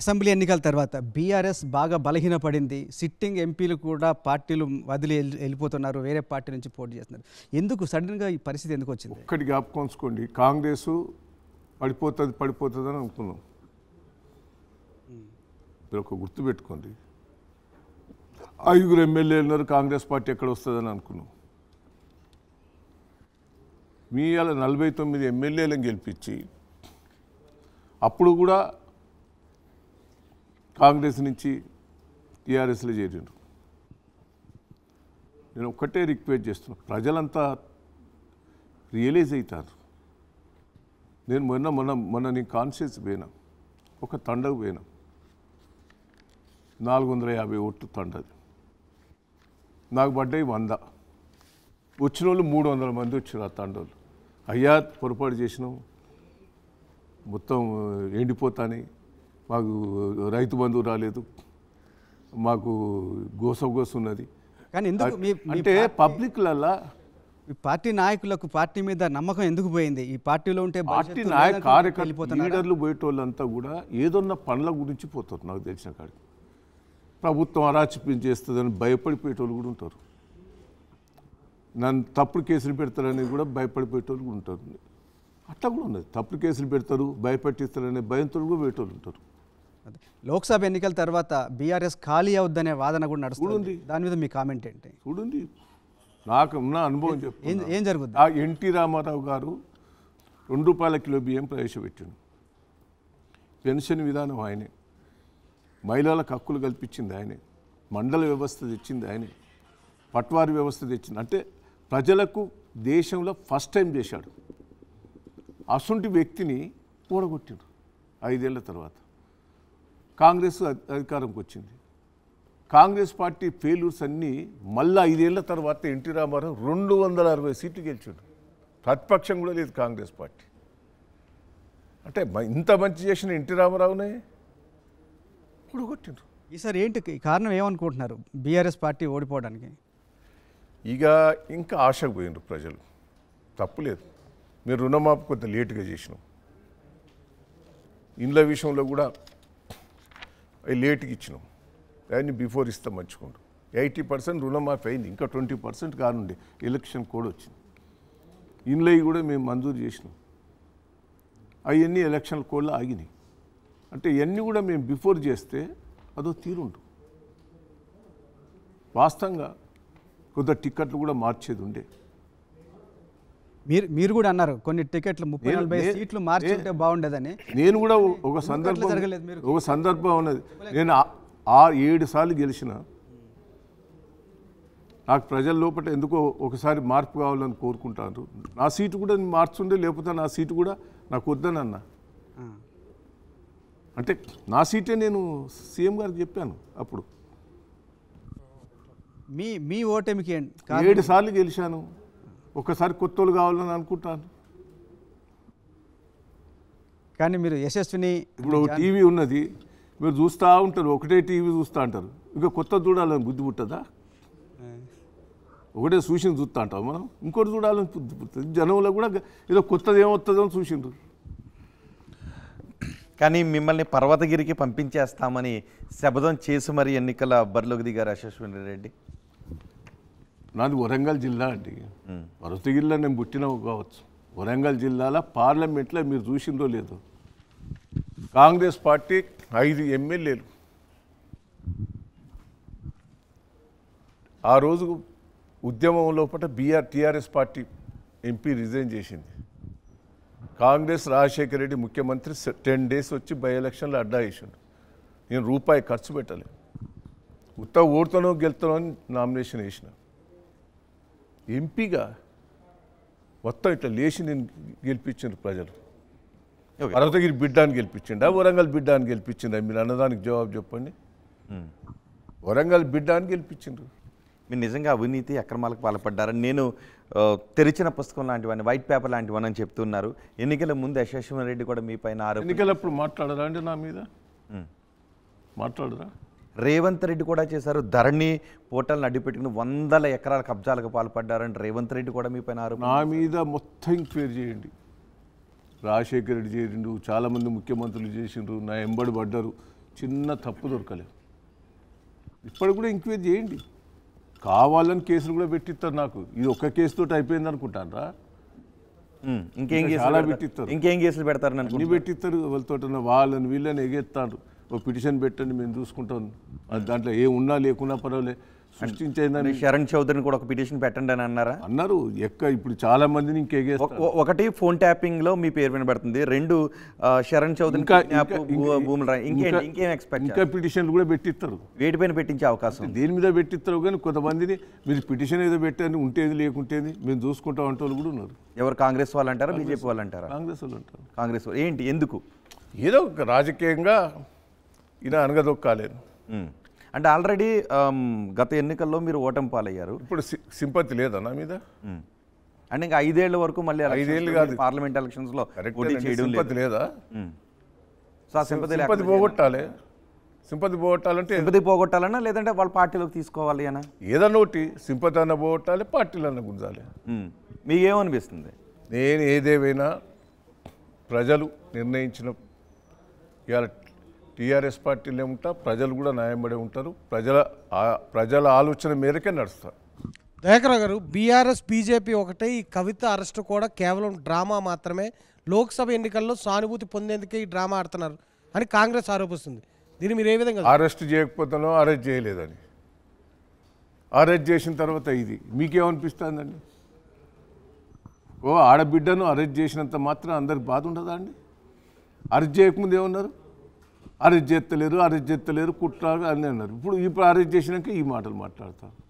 assembly ఎన్నికల తర్వాత BRS బాగా బలహీనపడింది సిట్టింగ్ ఎంపీలు కూడా పార్టీలు వదిలి వెళ్ళిపోతున్నారు వేరే పార్టీ నుంచి పోటీ చేస్తున్నారు ఎందుకు సడన్గా ఈ పరిస్థితి ఎందుకు వచ్చింది ఒక్కటి జ్ఞాపకంచుకోండి కాంగ్రెస్ పడిపోతుంది పడిపోతుంది అని అనుకున్నాం మీరు ఒక గుర్తు పెట్టుకోండి ఐదుగురు ఎమ్మెల్యేలు ఉన్నారు కాంగ్రెస్ పార్టీ ఎక్కడ వస్తుందని అనుకున్నాం మీ అలా నలభై తొమ్మిది ఎమ్మెల్యేలను గెలిపించి అప్పుడు కూడా కాంగ్రెస్ నుంచి టీఆర్ఎస్లో చేరిండ్రు నేను ఒక్కటే రిక్వెస్ట్ చేస్తున్నా ప్రజలంతా రియలైజ్ అవుతారు నేను మొన్న మొన్న మొన్న నేను కాన్షియస్ పోయినా ఒక తండకు పోయినా నాలుగు వందల యాభై ఓట్లు తండది నాకు పడ్డాయి వంద వచ్చిన వాళ్ళు మూడు వందల మంది వచ్చారు ఆ తండోళ్ళు అయ్యా పొరపాటు చేసినాం మొత్తం ఎండిపోతాని మాకు రైతు బంధువు రాలేదు మాకు ఉన్నది కానీ ఎందుకు అంటే పబ్లిక్లలో ఈ పార్టీ నాయకులకు పార్టీ మీద నమ్మకం ఎందుకు పోయింది ఈ పార్టీలో ఉంటే పార్టీ నాయక కార్యకర్త లీడర్లు పోయేటోళ్ళంతా కూడా ఏదొన్న పనుల గురించి పోతారు నాకు తెలిసిన కాడికి ప్రభుత్వం అరాచకం చేస్తుందని భయపడిపోయేటోళ్ళు కూడా ఉంటారు నన్ను తప్పుడు కేసులు పెడతారని కూడా భయపడిపోయేటోళ్ళు కూడా ఉంటారు అట్లా కూడా ఉన్నది తప్పుడు కేసులు పెడతారు భయపెట్టిస్తారనే భయంతో కూడా పోయేటోళ్ళు ఉంటారు లోక్సభ ఎన్నికల తర్వాత బీఆర్ఎస్ ఖాళీ అవుద్దనే వాదన కూడా నడుస్తుంది దాని మీద మీ కామెంట్ ఏంటి చూడండి నాకు నా అనుభవం చెప్తాను ఏం జరుగుతుంది ఆ ఎన్టీ రామారావు గారు రెండు రూపాయల కిలో బియ్యం ప్రవేశపెట్టిండు పెన్షన్ విధానం ఆయనే మహిళలకు హక్కులు కల్పించింది ఆయనే మండల వ్యవస్థ తెచ్చింది ఆయనే పట్వారి వ్యవస్థ తెచ్చింది అంటే ప్రజలకు దేశంలో ఫస్ట్ టైం చేశాడు అసొంటి వ్యక్తిని కూడగొట్టిండు ఐదేళ్ల తర్వాత కాంగ్రెస్ అధికారంకి వచ్చింది కాంగ్రెస్ పార్టీ ఫెయిల్యూర్స్ అన్నీ మళ్ళీ ఐదేళ్ల తర్వాత ఎన్టీ రామారావు రెండు వందల అరవై సీట్లు గెలిచాడు ప్రతిపక్షం కూడా లేదు కాంగ్రెస్ పార్టీ అంటే ఇంత మంచి చేసిన ఎన్టీ రామారావునే కూడగొట్టిండ్రు ఈసారి ఏంటి కారణం ఏమనుకుంటున్నారు బీఆర్ఎస్ పార్టీ ఓడిపోవడానికి ఇక ఇంకా ఆశకు పోయిండ్రు ప్రజలు తప్పులేదు మీరు రుణమాపు కొంత లేటుగా చేసినాం ఇండ్ల విషయంలో కూడా అవి లేట్కి ఇచ్చినాం అవన్నీ బిఫోర్ ఇస్తాం మంచుకుంటాం ఎయిటీ పర్సెంట్ రుణమాఫీ అయింది ఇంకా ట్వంటీ పర్సెంట్ కానుండే ఎలక్షన్ కోడ్ వచ్చింది ఇన్లై కూడా మేము మంజూరు చేసినాం అవన్నీ ఎలక్షన్ కోడ్లో ఆగినాయి అంటే ఇవన్నీ కూడా మేము బిఫోర్ చేస్తే అదో తీరుండు వాస్తవంగా కొద్దిగా టిక్కెట్లు కూడా మార్చేది ఉండే మీరు మీరు కూడా అన్నారు కొన్ని టికెట్లు ముప్పై నలభై సీట్లు మార్చుకుంటే బాగుండేదని నేను కూడా ఒక సందర్భం ఒక సందర్భం ఉన్నది నేను ఆ ఏడు సార్లు గెలిచిన నాకు ప్రజల లోపల ఎందుకో ఒకసారి మార్పు కావాలని కోరుకుంటాను నా సీటు కూడా మార్చుండే లేకపోతే నా సీటు కూడా నాకు వద్దనన్నా అంటే నా సీటే నేను సీఎం గారు చెప్పాను అప్పుడు మీ మీ ఓటమికి ఏడు సార్లు గెలిచాను ఒకసారి కొత్తలు కావాలని అనుకుంటాను కానీ మీరు యశస్విని ఇప్పుడు టీవీ ఉన్నది మీరు చూస్తూ ఉంటారు ఒకటే టీవీ చూస్తూ ఉంటారు ఇంకా కొత్త చూడాలని బుద్ధి పుట్టదా ఒకటే సూచన చూస్తూ ఉంటాం మనం ఇంకోటి చూడాలని బుద్ధి పుట్టదు జనంలో కూడా ఏదో కొత్తది ఏమొస్తుందో అని చూసిండ్రు కానీ మిమ్మల్ని పర్వతగిరికి పంపించేస్తామని శబదం చేసి మరి ఎన్నికల బరిలోకి దిగారు యశస్విని రెడ్డి నాది వరంగల్ జిల్లా అండి వరసగిరిలో నేను పుట్టిన కావచ్చు వరంగల్ జిల్లాలో పార్లమెంట్లో మీరు చూసిందో లేదో కాంగ్రెస్ పార్టీ ఐదు ఎమ్మెల్యేలు ఆ రోజు ఉద్యమం లోపల BR TRS party MP resign చేసింది కాంగ్రెస్ రాజశేఖర రెడ్డి ముఖ్యమంత్రి టెన్ డేస్ వచ్చి బై ఎలక్షన్లు అడ్డా వేసిండు నేను రూపాయి ఖర్చు పెట్టలేదు ఉత్త ఓడుతోనో అని నామినేషన్ వేసినాను ఎంపీగా మొత్తం ఇట్లా లేచి నేను గెలిపించారు ప్రజలు అరవతగిరి బిడ్డ అని గెలిపించిండా వరంగల్ బిడ్డ అని గెలిపించిండా మీరు అన్నదానికి జవాబు చెప్పండి వరంగల్ బిడ్డ అని గెలిపించిండ్రు మీరు నిజంగా అవినీతి అక్రమాలకు పాల్పడ్డారని నేను తెరిచిన పుస్తకం లాంటివని వైట్ పేపర్ లాంటివని అని చెప్తున్నారు ఎన్నికల ముందు యశస్వన్ రెడ్డి కూడా మీ పైన ఎన్నికలప్పుడు మాట్లాడరా అండి నా మీద మాట్లాడరా రేవంత్ రెడ్డి కూడా చేశారు ధరణి పోటల్ని అడ్డుపెట్టుకుని వందల ఎకరాల కబ్జాలకు పాల్పడ్డారని రేవంత్ రెడ్డి కూడా మీ పైన నా మీద మొత్తం ఎంక్వైరీ చేయండి రాజశేఖర రెడ్డి చేరిండు చాలామంది ముఖ్యమంత్రులు చేసిండ్రు నా ఎంబడి పడ్డారు చిన్న తప్పు దొరకలేదు ఇప్పటికి కూడా ఎంక్వైరీ చేయండి కావాలని కేసులు కూడా పెట్టిస్తారు నాకు ఇది ఒక్క కేసుతో అయిపోయింది రా ఇంకేం కేసులు పెట్టిస్తారు ఇంకేం కేసులు పెడతారు పెట్టిస్తారు వాళ్ళతో వాళ్ళని వీళ్ళని ఎగేస్తారు పిటిషన్ పెట్టండి మేము చూసుకుంటాం దాంట్లో ఏ ఉన్నా లేకున్నా పర్వాలేదు సృష్టించేదని శరణ్ చౌదరిని కూడా ఒక పిటిషన్ పెట్టండి అని అన్నారా అన్నారు ఎక్క ఇప్పుడు చాలా మందిని ఇంకేగే ఒకటి ఫోన్ ట్యాపింగ్ లో మీ పేరు వినబడుతుంది రెండు శరణ్ చౌదరి ఇంకేం ఎక్స్పెక్ట్ ఇంకా పిటిషన్లు కూడా పెట్టిస్తారు వేటిపైన పెట్టించే అవకాశం దేని మీద పెట్టిస్తారు కానీ కొంతమందిని మీరు పిటిషన్ ఏదో పెట్టారని ఉంటేది లేకుంటేది మేము చూసుకుంటాం అంటే కూడా ఉన్నారు ఎవరు కాంగ్రెస్ వాళ్ళు అంటారా బీజేపీ వాళ్ళు అంటారా కాంగ్రెస్ వాళ్ళు అంటారు కాంగ్రెస్ వాళ్ళు ఏంటి ఎందుకు ఏదో రాజకీయంగా ఇలా అనగదొక్కాలేను అంటే ఆల్రెడీ గత ఎన్నికల్లో మీరు ఓటమి పాలయ్యారు ఇప్పుడు సింపతి లేదా నా మీద అంటే ఇంకా ఐదేళ్ల వరకు మళ్ళీ ఐదేళ్ళు కాదు పార్లమెంట్ ఎలక్షన్స్ లో సింపతి లేదా సింపతి పోగొట్టాలి సింపతి పోగొట్టాలంటే సింపతి పోగొట్టాలన్నా లేదంటే వాళ్ళ పార్టీలోకి తీసుకోవాలి అన్న ఏదన్నా ఒకటి సింపతి అన్న పోగొట్టాలి పార్టీలు అన్న గుంజాలి మీకేమనిపిస్తుంది నేను ఏదేవైనా ప్రజలు నిర్ణయించిన ఇవాళ టీఆర్ఎస్ పార్టీలే ఉంటా ప్రజలు కూడా న్యాయంబడి ఉంటారు ప్రజల ప్రజల ఆలోచన మేరకే నడుస్తారు దయాకరావు గారు బీఆర్ఎస్ బీజేపీ ఒకటే ఈ కవిత అరెస్ట్ కూడా కేవలం డ్రామా మాత్రమే లోక్సభ ఎన్నికల్లో సానుభూతి పొందేందుకే ఈ డ్రామా ఆడుతున్నారు అని కాంగ్రెస్ ఆరోపిస్తుంది దీన్ని మీరు ఏ విధంగా అరెస్ట్ చేయకపోతేనో అరెస్ట్ చేయలేదని అరెస్ట్ చేసిన తర్వాత ఇది మీకేమనిపిస్తుందండి ఓ ఆడబిడ్డను అరెస్ట్ చేసినంత మాత్రం అందరికి బాధ ఉండదా అండి అరెస్ట్ చేయకముందు ఏమన్నారు అరెస్ట్ చేస్తలేరు అరెస్ట్ చేస్తలేరు కుట్రాలు అని అన్నారు ఇప్పుడు ఇప్పుడు అరెస్ట్ చేసినాక ఈ మాటలు మాట్లాడతారు